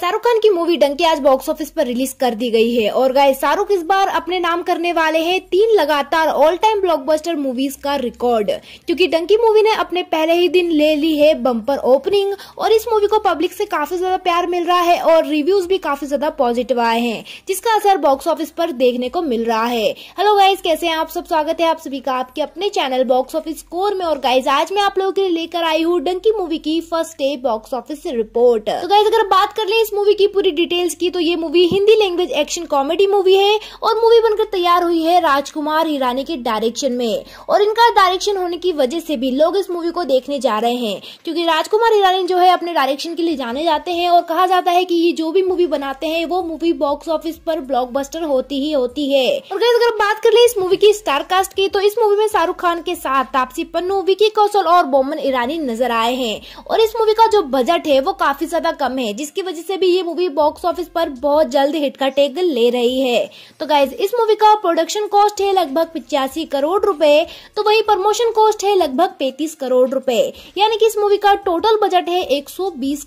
शाहरुख खान की मूवी डंकी आज box office पर रिलीज कर दी गई है और गाय शाहरुख इस बार अपने नाम करने वाले हैं तीन लगातार ऑल टाइम ब्लॉकबस्टर मूवीज का रिकॉर्ड क्योंकि डंकी मूवी ने अपने पहले ही दिन ले ली है बम्पर ओपनिंग और इस मूवी को पब्लिक से काफी ज्यादा प्यार मिल रहा है और रिव्यूज भी काफी ज्यादा पॉजिटिव आए हैं जिसका असर बॉक्स ऑफिस पर देखने को मिल रहा है हेलो गाइज कैसे है आप सब स्वागत है आप सभी का आपके अपने चैनल बॉक्स ऑफिस कोर में और गाइज आज मैं आप लोगों के लिए लेकर आई हूँ डंकी मूवी की first day box office report तो गाइज अगर बात कर ले इस मूवी की पूरी डिटेल्स की तो ये movie Hindi language action comedy movie है और मूवी बनकर तैयार हुई है राजकुमार हिरानी के डायरेक्शन में और इनका डायरेक्शन होने की वजह से भी लोग इस मूवी को देखने जा रहे हैं क्योंकि राजकुमार हिरानी जो है अपने डायरेक्शन के लिए जाने जाते हैं और कहा जाता है की ये जो भी मूवी बनाते हैं वो मूवी बॉक्स ऑफिस पर ब्लॉक होती ही होती है और अगर बात कर ले इस मूवी की स्टारकास्ट की तो इस मूवी में शाहरुख खान के साथ तापसी पन्नू विकी कौशल और बोमन ईरानी नजर आए हैं और इस मूवी का जो बजट है वो काफी ज्यादा कम है जिसकी वजह से भी ये मूवी बॉक्स ऑफिस पर बहुत जल्द हिट का टेक ले रही है तो गाइज इस मूवी का प्रोडक्शन कॉस्ट है लगभग पिचासी करोड़ रुपए तो वही प्रमोशन कॉस्ट है लगभग पैतीस करोड़ रुपए यानी कि इस मूवी का टोटल बजट है एक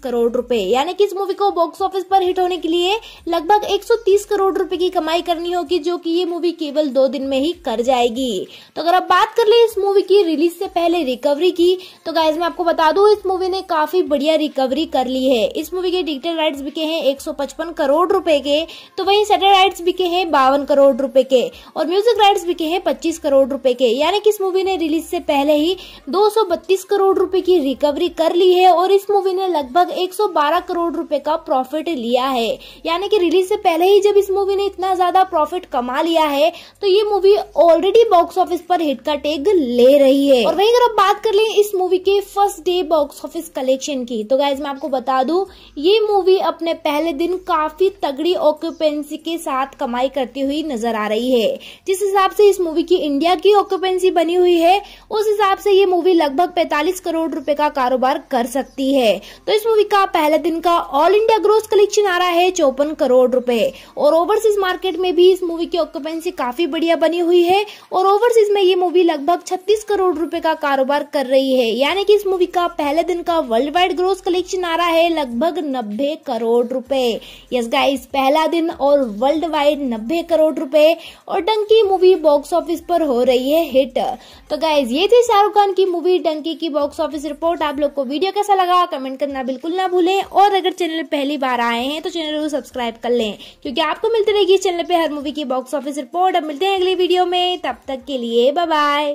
करोड़ रूपए यानी कि इस मूवी को बॉक्स ऑफिस पर हिट होने के लिए लगभग एक करोड़ रूपए की कमाई करनी होगी जो की ये मूवी केवल दो दिन में ही कर जाएगी तो अगर आप बात कर ले इस मूवी की रिलीज से पहले रिकवरी की तो गाइज मैं आपको बता दू इस मूवी ने काफी बढ़िया रिकवरी कर ली है इस मूवी के डिजिटल राइट राइट्स बिके हैं 155 करोड़ रुपए के तो वहीं सेटर राइट्स बिके हैं बावन करोड़ रुपए के और म्यूजिक राइट्स बिके हैं 25 करोड़ रुपए के यानी कि इस मूवी ने रिलीज से पहले ही 232 करोड़ रुपए की रिकवरी कर ली है और इस मूवी ने लगभग 112 करोड़ रुपए का प्रॉफिट लिया है यानी कि रिलीज से पहले ही जब इस मूवी ने इतना ज्यादा प्रॉफिट कमा लिया है तो ये मूवी ऑलरेडी बॉक्स ऑफिस पर हिट का टेग ले रही है और वहीं अगर आप बात कर ले इस मूवी के first day box office collection की तो गाइज मैं आपको बता दू ये मूवी अपने पहले दिन काफी तगड़ी ऑक्यूपेंसी के साथ कमाई करती हुई नजर आ रही है जिस हिसाब से इस मूवी की इंडिया की ऑक्यूपेंसी बनी हुई है उस हिसाब से ये मूवी लगभग 45 करोड़ रुपए का कारोबार कर सकती है तो इस मूवी का पहले दिन का ऑल इंडिया ग्रोथ कलेक्शन आ रहा है चौपन करोड़ रूपए और ओवरसीज मार्केट में भी इस मूवी की ऑक्यूपेंसी काफी बढ़िया बनी हुई है और ओवरसीज में ये मूवी लगभग छत्तीस करोड़ रूपए का कारोबार कर रही है यानी की इस मूवी का पहले दिन का वर्ल्ड वाइड ग्रोथ कलेक्शन आ रहा है लगभग नब्बे करोड़ रुपए यस गाइस पहला दिन और वर्ल्ड वाइड नब्बे करोड़ रुपए और डंकी मूवी बॉक्स ऑफिस पर हो रही है हिट तो गाइज ये थी शाहरुख खान की मूवी डंकी की बॉक्स ऑफिस रिपोर्ट आप लोग को वीडियो कैसा लगा कमेंट करना बिल्कुल ना भूलें और अगर चैनल पहली बार आए हैं तो चैनल को सब्सक्राइब कर ले क्योंकि आपको मिलती रहेगी चैनल पे हर मूवी की बॉक्स ऑफिस रिपोर्ट अब मिलते हैं अगली वीडियो में तब तक के लिए बाय